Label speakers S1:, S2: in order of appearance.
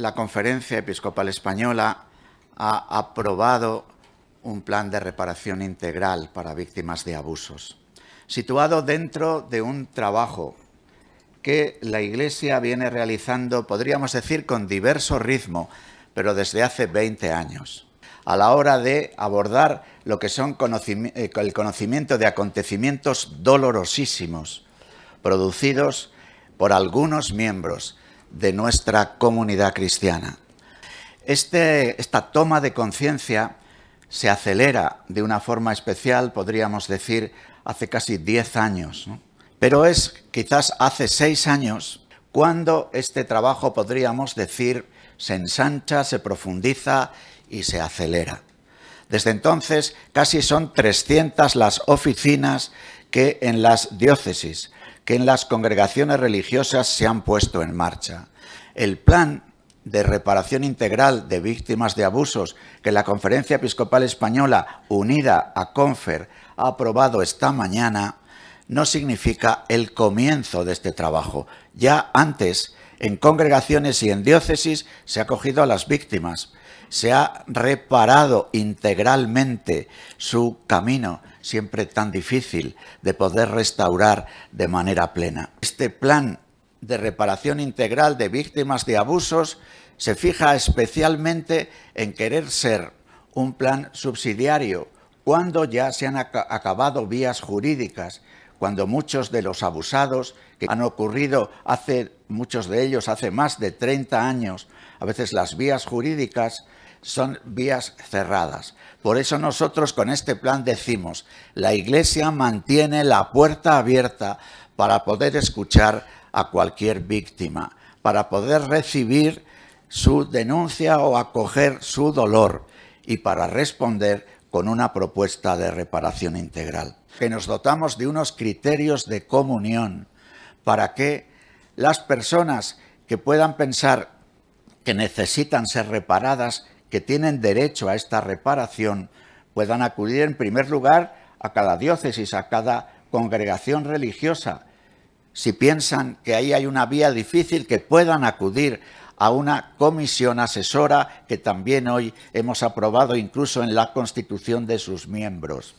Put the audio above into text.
S1: la Conferencia Episcopal Española ha aprobado un plan de reparación integral para víctimas de abusos, situado dentro de un trabajo que la Iglesia viene realizando, podríamos decir, con diverso ritmo, pero desde hace 20 años, a la hora de abordar lo que son eh, el conocimiento de acontecimientos dolorosísimos producidos por algunos miembros de nuestra comunidad cristiana. Este, esta toma de conciencia se acelera de una forma especial, podríamos decir, hace casi 10 años, pero es quizás hace 6 años cuando este trabajo, podríamos decir, se ensancha, se profundiza y se acelera. Desde entonces, casi son 300 las oficinas que en las diócesis que en las congregaciones religiosas se han puesto en marcha. El plan de reparación integral de víctimas de abusos que la Conferencia Episcopal Española, unida a Confer, ha aprobado esta mañana, no significa el comienzo de este trabajo. Ya antes, en congregaciones y en diócesis, se ha acogido a las víctimas, se ha reparado integralmente su camino, siempre tan difícil de poder restaurar de manera plena. Este plan de reparación integral de víctimas de abusos se fija especialmente en querer ser un plan subsidiario cuando ya se han acabado vías jurídicas, cuando muchos de los abusados que han ocurrido hace muchos de ellos hace más de 30 años, a veces las vías jurídicas son vías cerradas. Por eso nosotros con este plan decimos, la Iglesia mantiene la puerta abierta para poder escuchar a cualquier víctima, para poder recibir su denuncia o acoger su dolor y para responder con una propuesta de reparación integral. Que nos dotamos de unos criterios de comunión para que las personas que puedan pensar que necesitan ser reparadas que tienen derecho a esta reparación puedan acudir en primer lugar a cada diócesis, a cada congregación religiosa. Si piensan que ahí hay una vía difícil, que puedan acudir a una comisión asesora que también hoy hemos aprobado incluso en la constitución de sus miembros.